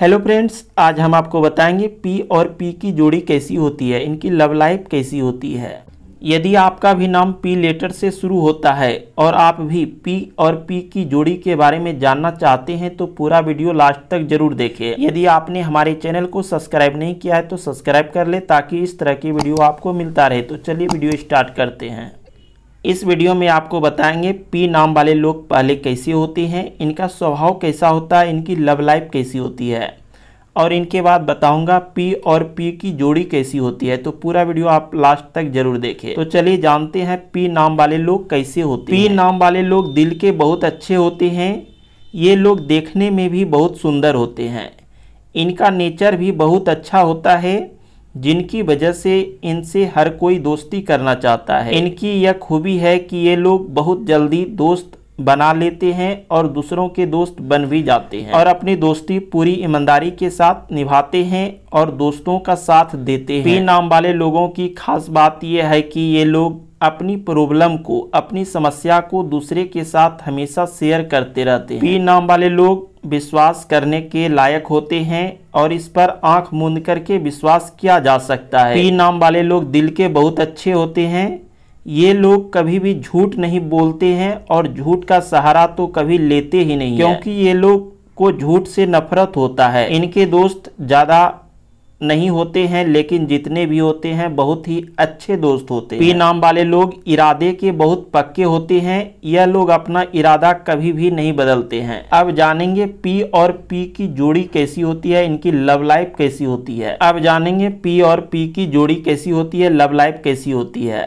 hello friends आज हम आपको बताएंगे पी और पी की जोड़ी कैसी होती है इनकी लव लाइफ कैसी होती है यदि आपका भी नाम पी लेटर से शुरू होता है और आप भी पी और पी की जोड़ी के बारे में जानना चाहते हैं तो पूरा वीडियो लास्ट तक जरूर देखें यदि आपने हमारे चैनल को सब्सक्राइब नहीं किया है तो सब्सक्राइब कर ले ताकि इस तरह की वीडियो आपको मिलता रहे तो चलिए वीडियो स्टार्ट करते हैं इस वीडियो में आपको बताएंगे पी नाम वाले लोग पहले कैसे होते हैं इनका स्वभाव कैसा होता है इनकी लव लाइफ कैसी होती है और इनके बाद बताऊंगा पी और पी की जोड़ी कैसी होती है तो पूरा वीडियो आप लास्ट तक जरूर देखें तो चलिए जानते हैं पी नाम वाले लोग कैसे होते पी हैं पी नाम वाले लोग दिल के बहुत अच्छे होते हैं ये लोग देखने में भी बहुत सुंदर होते हैं इनका नेचर भी बहुत अच्छा होता है जिनकी वजह से इनसे हर कोई दोस्ती करना चाहता है इनकी यह खूबी है कि ये लोग बहुत जल्दी दोस्त बना लेते हैं और दूसरों के दोस्त बन भी जाते हैं और अपनी दोस्ती पूरी ईमानदारी के साथ निभाते हैं और दोस्तों का साथ देते हैं पी नाम वाले लोगों की खास बात यह है कि ये लोग अपनी प्रॉब्लम को अपनी समस्या को दूसरे के साथ हमेशा शेयर करते रहते हैं पी नाम वाले लोग विश्वास करने के लायक होते हैं और इस पर आंख मूंद करके विश्वास किया जा सकता है तीन नाम वाले लोग दिल के बहुत अच्छे होते हैं ये लोग कभी भी झूठ नहीं बोलते हैं और झूठ का सहारा तो कभी लेते ही नहीं क्योंकि ये लोग को झूठ से नफरत होता है इनके दोस्त ज़्यादा नहीं होते हैं लेकिन जितने भी होते हैं बहुत ही अच्छे दोस्त होते हैं पी नाम वाले लोग इरादे के बहुत पक्के होते हैं यह लोग अपना इरादा कभी भी नहीं बदलते हैं अब जानेंगे पी और पी की जोड़ी कैसी होती है इनकी लव लाइफ कैसी होती है अब जानेंगे पी और पी की जोड़ी कैसी होती है लव लाइफ कैसी होती है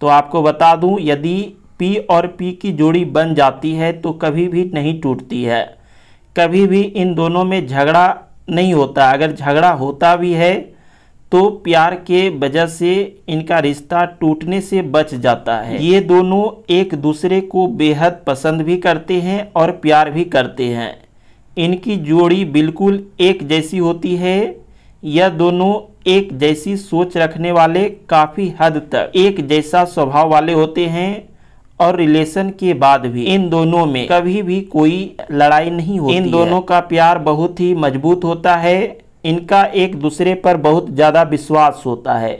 तो आपको बता दूँ यदि पी और पी की जोड़ी बन जाती है तो कभी भी नहीं टूटती है कभी भी इन दोनों में झगड़ा नहीं होता अगर झगड़ा होता भी है तो प्यार के वजह से इनका रिश्ता टूटने से बच जाता है ये दोनों एक दूसरे को बेहद पसंद भी करते हैं और प्यार भी करते हैं इनकी जोड़ी बिल्कुल एक जैसी होती है यह दोनों एक जैसी सोच रखने वाले काफ़ी हद तक एक जैसा स्वभाव वाले होते हैं और रिलेशन के बाद भी इन दोनों में कभी भी कोई लड़ाई नहीं होती इन दोनों का प्यार बहुत ही मजबूत होता है इनका एक दूसरे पर बहुत ज़्यादा विश्वास होता है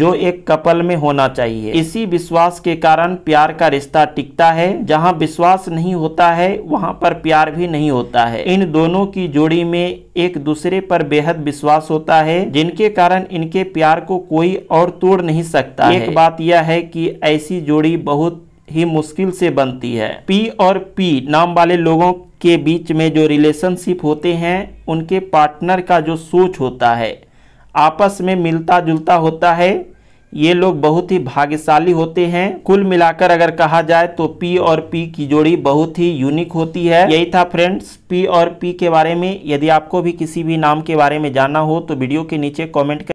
जो एक कपल में होना चाहिए इसी विश्वास के कारण प्यार का रिश्ता टिकता है जहाँ विश्वास नहीं होता है वहाँ पर प्यार भी नहीं होता है इन दोनों की जोड़ी में एक दूसरे पर बेहद विश्वास होता है जिनके कारण इनके प्यार को कोई और तोड़ नहीं सकता एक बात यह है कि ऐसी जोड़ी बहुत ही मुश्किल से बनती है पी और पी नाम वाले लोगों के बीच में जो रिलेशनशिप होते हैं उनके पार्टनर का जो सोच होता है आपस में मिलता जुलता होता है ये लोग बहुत ही भाग्यशाली होते हैं कुल मिलाकर अगर कहा जाए तो पी और पी की जोड़ी बहुत ही यूनिक होती है यही था फ्रेंड्स पी और पी के बारे में यदि आपको भी किसी भी नाम के बारे में जानना हो तो वीडियो के नीचे कॉमेंट कर